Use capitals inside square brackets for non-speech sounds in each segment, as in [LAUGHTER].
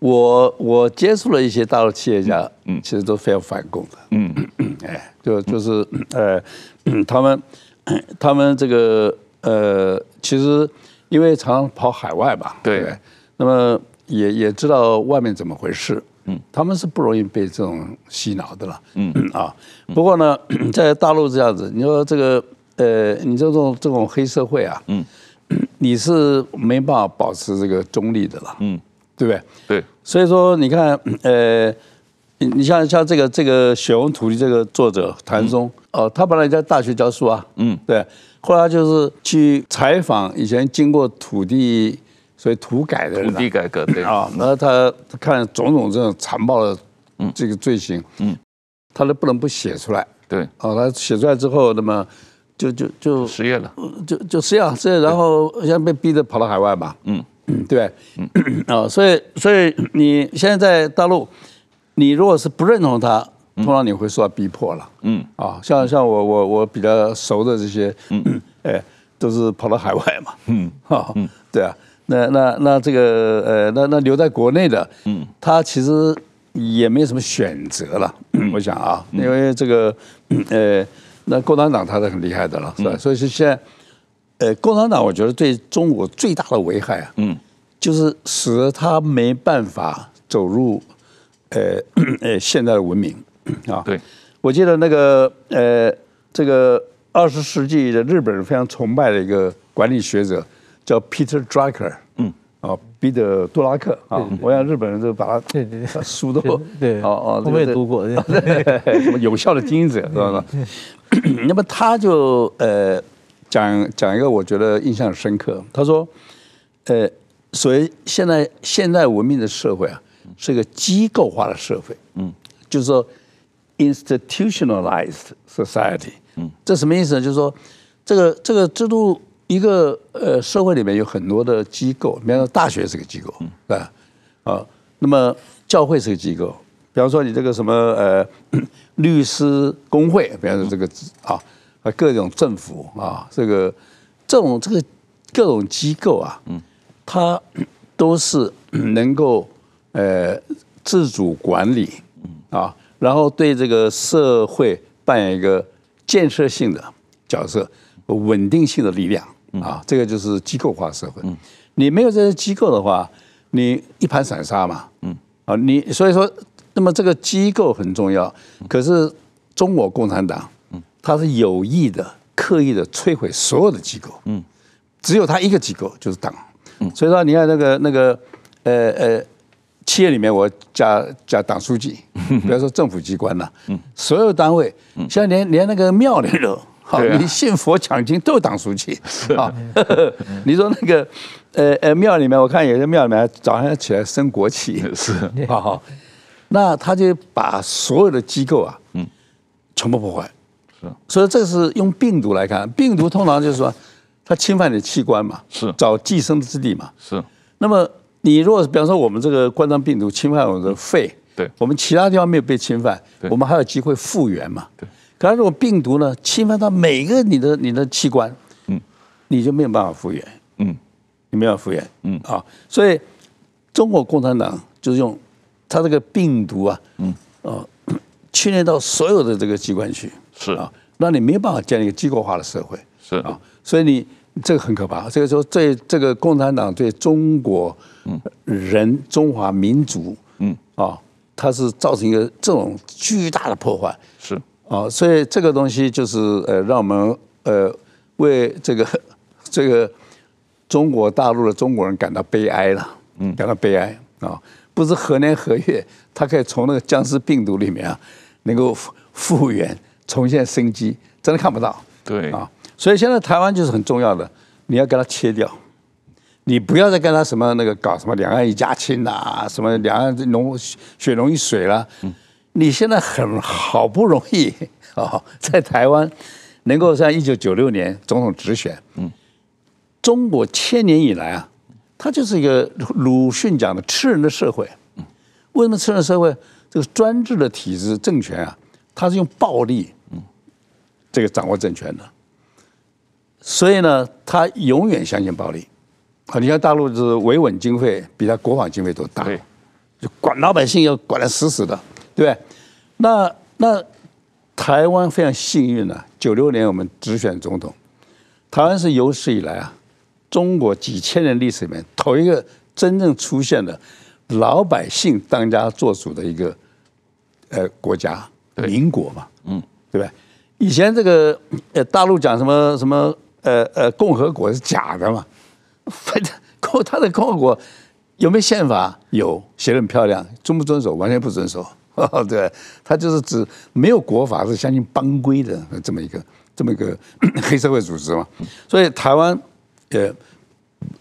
我我接触了一些大陆企业家，嗯，其实都非常反共的，嗯，[CLEARS THROAT] 哎，就就是呃，他们他们这个呃，其实因为常常跑海外嘛，对，那么也也知道外面怎么回事，嗯，他们是不容易被这种洗脑的了，嗯 [CLEARS THROAT] 啊，不过呢，[CLEARS THROAT] 在大陆这样子，你说这个呃，你这种这种黑社会啊，嗯，你是没办法保持这个中立的了，嗯。对不对？对，所以说你看，呃，你你像像这个这个雪红土地这个作者谭松哦，他本来在大学教书啊，嗯，对，后来就是去采访以前经过土地所以土改的人，土地改革对啊，然后他看种种这种残暴的这个罪行，嗯，他都不能不写出来，对，哦，他写出来之后，那么就就就失业了，就就失业，失业，然后现在被逼着跑到海外吧，嗯。嗯，对，嗯，啊，所以，所以你现在在大陆，你如果是不认同他，通常你会受到逼迫了，嗯，啊，像像我我我比较熟的这些，嗯，[CLEARS THROAT] 哎，都是跑到海外嘛，嗯，哈，嗯，[LAUGHS] 对啊，那那那这个呃，那那留在国内的，嗯，他其实也没什么选择了，[CLEARS THROAT] 我想啊，因为这个，呃，那共产党他是很厉害的了，是吧？所以是现在，呃，共产党我觉得对中国最大的危害啊，嗯。就是使得他没办法走入，呃 [CLEARS THROAT] 呃，现代的文明啊。对，我记得那个呃，这个二十世纪的日本人非常崇拜的一个管理学者叫 Peter Drucker，嗯，啊，彼得·杜拉克啊，我想日本人就把他对对对书都对，哦哦，我们也读过，对，[LAUGHS] 什么有效的经营者，[LAUGHS] 是吧？那么他就呃讲讲一个我觉得印象深刻，他说，呃。所以现在现代文明的社会啊，是一个机构化的社会。嗯，就是说 institutionalized society。嗯，这什么意思呢？就是说这个这个制度，一个呃社会里面有很多的机构，比方说大学是个机构，对吧？啊，那么教会是个机构，比方说你这个什么呃 [CLEARS THROAT] 律师工会，比方说这个啊啊各种政府啊，这个这种这个各种机构啊，嗯。它都是能够呃自主管理，啊，然后对这个社会扮演一个建设性的角色，稳定性的力量啊，这个就是机构化社会。你没有这些机构的话，你一盘散沙嘛，啊，你所以说，那么这个机构很重要。可是中国共产党，他是有意的、刻意的摧毁所有的机构，嗯，只有他一个机构，就是党。所以说，你看那个那个，呃呃，企业里面我加加党书记，比如说政府机关嗯、所有单位，现在连连那个庙里都，[LAUGHS] 你信佛抢金都党书记啊，[LAUGHS] 你说那个呃呃庙里面，我看有些庙里面早上起来升国旗，是好，[LAUGHS] 那他就把所有的机构啊，嗯，全部破坏，是，所以这是用病毒来看，病毒通常就是说。它侵犯你器官嘛？是找寄生之地嘛？是。那么你如果比方说我们这个冠状病毒侵犯我们的肺，对，我们其他地方没有被侵犯，我们还有机会复原嘛？对。可是果病毒呢侵犯到每个你的你的器官，嗯，你就没有办法复原，嗯，你没有办法复原，嗯，啊，所以中国共产党就是用它这个病毒啊，嗯，哦，[CLEARS THROAT] 侵略到所有的这个机关去，是啊，让你没有办法建立一个机构化的社会。是啊，所以你这个很可怕。所以说，对这个共产党对中国人、中华民族，嗯啊，它是造成一个这种巨大的破坏。是啊，所以这个东西就是呃，让我们呃为这个 [LAUGHS] 这个中国大陆的中国人感到悲哀了。嗯，感到悲哀啊，不知何年何月，他可以从那个僵尸病毒里面啊，能够复原、重现生机，真的看不到。对啊。所以现在台湾就是很重要的，你要给它切掉，你不要再跟它什么那个搞什么两岸一家亲呐，什么两岸浓血农于水啦，你现在很好不容易 [LAUGHS] 哦，在台湾能够像一九九六年总统直选，中国千年以来啊，它就是一个鲁迅讲的吃人的社会，为什么吃人社会？这个专制的体制政权啊，它是用暴力这个掌握政权的。所以呢，他永远相信暴力。啊，你看大陆是维稳经费比他国防经费都大，就管老百姓要管的死死的，对那那台湾非常幸运呢。九六年我们直选总统，台湾是有史以来啊，中国几千年历史里面头一个真正出现的，老百姓当家做主的一个呃国家，民国嘛，嗯，对吧？以前这个呃大陆讲什么什么。呃呃，共和国是假的嘛？反正国他的共和国有没有宪法？有，写的很漂亮。遵不遵守？完全不遵守。[LAUGHS] 哦、对，他就是指没有国法，是相信帮规的这么一个这么一个 [COUGHS] 黑社会组织嘛。所以台湾呃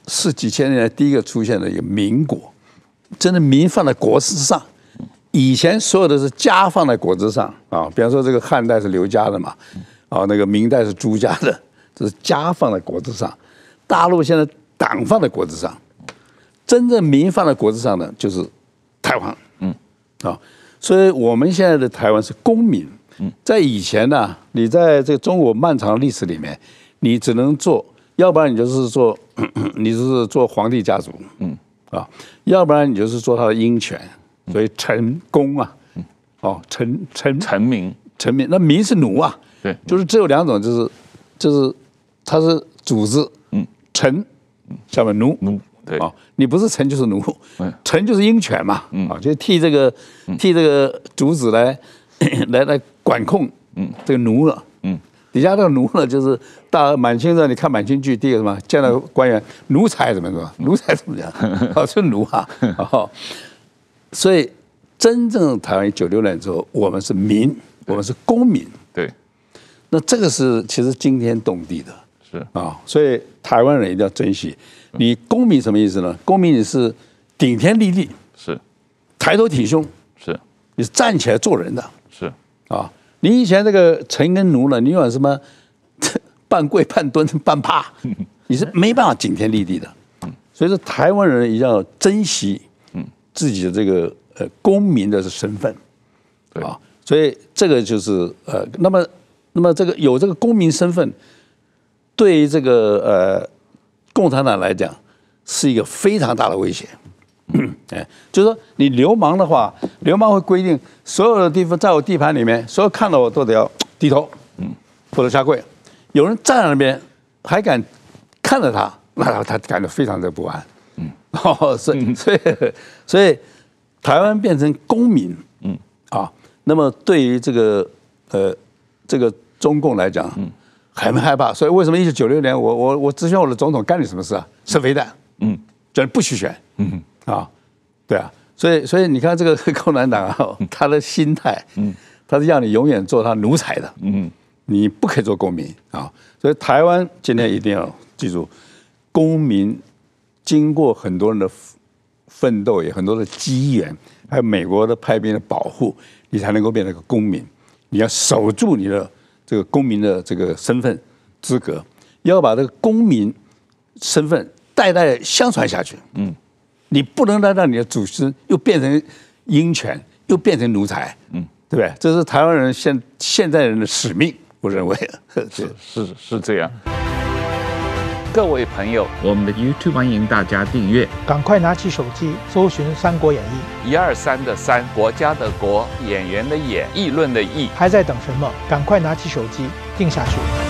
是几千年来第一个出现的一个民国。真的民放在国之上，以前所有的是家放在国之上啊。比方说，这个汉代是刘家的嘛？啊，那个明代是朱家的。这是家放在国之上，大陆现在党放在国之上，真正民放在国之上的就是台湾，嗯，啊，所以我们现在的台湾是公民。嗯，在以前呢，你在这个中国漫长的历史里面，你只能做，要不然你就是做，[CLEARS THROAT] 你就是做皇帝家族，嗯，啊，要不然你就是做他的鹰犬，所以臣工啊，哦，臣臣臣民，臣民那民是奴啊，对，就是只有两种，就是就是。他是主子，嗯，臣，下面奴奴，对啊，你不是臣就是奴，嗯，臣就是鹰犬嘛，嗯，啊，就替这个替这个主子来 [COUGHS] 来来管控，嗯，这个奴了，嗯，底下这个奴呢，就是大满清的，你看满清剧，第一个什么见到官员 [LAUGHS] 奴才怎么说，奴才怎么讲，[LAUGHS] 啊是奴啊，哦，[LAUGHS] 所以真正台湾九六年之后，我们是民，我们是公民，对，那这个是其实惊天动地的。是啊，所以台湾人一定要珍惜。你公民什么意思呢？公民你是顶天立地，是抬头挺胸，是你是站起来做人的，是啊。你以前这个臣跟奴呢，你有什么 [LAUGHS] 半跪半蹲 [LAUGHS] 半趴，[LAUGHS] 你是没办法顶天立地的。所以说，台湾人一定要珍惜嗯自己的这个呃公民的身份，啊。所以这个就是呃，那么那么这个有这个公民身份。对于这个呃，共产党来讲，是一个非常大的威胁。[CLEARS THROAT] 哎，就说你流氓的话，流氓会规定所有的地方在我地盘里面，所有看到我都得要低头，嗯，或者下跪。有人站在那边还敢看着他，那他感到非常的不安。[LAUGHS] 嗯，哦，所以所以所以台湾变成公民，嗯，啊，那么对于这个呃这个中共来讲，嗯。很害怕，所以为什么一九九六年我我我咨询我的总统干了什么事啊？涉飞的，嗯，叫不许选，嗯，啊，对啊，所以所以你看这个 [LAUGHS] 共产党啊，他的心态，嗯，他是要你永远做他奴才的，嗯，你不可以做公民啊，所以台湾今天一定要记住，公民经过很多人的奋斗，有很多的机缘，还有美国的派兵的保护，你才能够变成个公民，你要守住你的。这个公民的这个身份资格，要把这个公民身份代代相传下去。嗯，你不能再让你的祖师又变成鹰犬，又变成奴才。嗯，对不对？这是台湾人现现代人的使命，我认为是是是这样。各位朋友，我们的 YouTube 欢迎大家订阅，赶快拿起手机搜寻《三国演义》一二三的三国家的国演员的演议论的议，还在等什么？赶快拿起手机定下去。